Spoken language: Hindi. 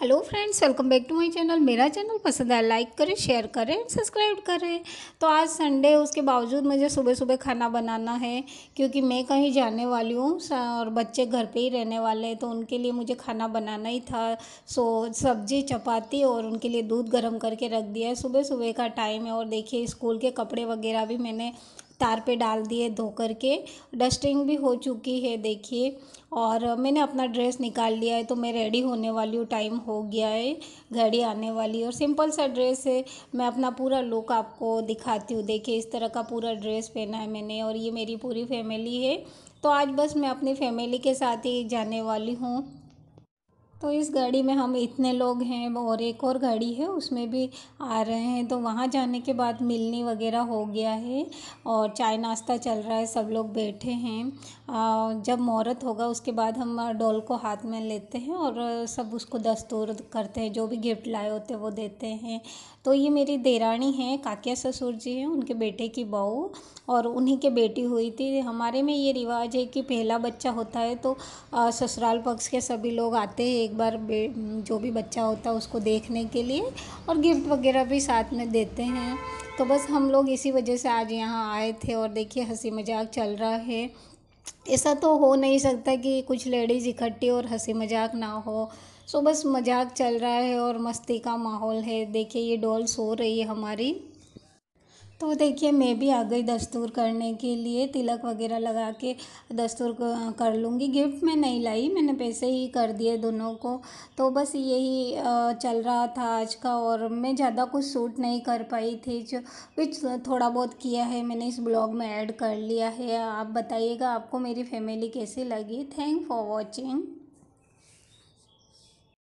hello friends welcome back to my channel मेरा चैनल पसंद है लाइक करें शेयर करें एंड सब्सक्राइब करें तो आज संडे उसके बावजूद मुझे सुबह सुबह खाना बनाना है क्योंकि मैं कहीं जाने वाली हूँ और बच्चे घर पे ही रहने वाले हैं तो उनके लिए मुझे खाना बनाना ही था सो सब्जी चपाती और उनके लिए दूध गर्म करके रख दिया है सुबह सुबह का टाइम है और देखिए स्कूल के कपड़े वगैरह भी मैंने तार पे डाल दिए धो कर के डस्टिंग भी हो चुकी है देखिए और मैंने अपना ड्रेस निकाल लिया है तो मैं रेडी होने वाली हूँ टाइम हो गया है घड़ी आने वाली और सिंपल सा ड्रेस है मैं अपना पूरा लुक आपको दिखाती हूँ देखिए इस तरह का पूरा ड्रेस पहना है मैंने और ये मेरी पूरी फैमिली है तो आज बस मैं अपनी फैमिली के साथ ही जाने वाली हूँ तो इस गाड़ी में हम इतने लोग हैं और एक और गाड़ी है उसमें भी आ रहे हैं तो वहाँ जाने के बाद मिलनी वगैरह हो गया है और चाय नाश्ता चल रहा है सब लोग बैठे हैं जब मुहूर्त होगा उसके बाद हम डोल को हाथ में लेते हैं और सब उसको दस्तूर करते हैं जो भी गिफ्ट लाए होते हैं वो देते हैं तो ये मेरी देरानी है काकिया ससुर जी हैं उनके बेटे की बहू और उन्हीं के बेटी हुई थी हमारे में ये रिवाज है कि पहला बच्चा होता है तो ससुराल पक्ष के सभी लोग आते हैं एक बार जो भी बच्चा होता है उसको देखने के लिए और गिफ्ट वगैरह भी साथ में देते हैं तो बस हम लोग इसी वजह से आज यहाँ आए थे और देखिए हंसी मजाक चल रहा है ऐसा तो हो नहीं सकता कि कुछ लेडीज़ इकट्ठी और हंसी मजाक ना हो सो बस मजाक चल रहा है और मस्ती का माहौल है देखिए ये डॉल सो रही है हमारी तो देखिए मैं भी आ गई दस्तूर करने के लिए तिलक वगैरह लगा के दस्तूर कर लूँगी गिफ्ट मैं नहीं लाई मैंने पैसे ही कर दिए दोनों को तो बस यही चल रहा था आज का और मैं ज़्यादा कुछ सूट नहीं कर पाई थी जो कुछ थोड़ा बहुत किया है मैंने इस ब्लॉग में ऐड कर लिया है आप बताइएगा आपको मेरी फैमिली कैसी लगी थैंक फॉर वॉचिंग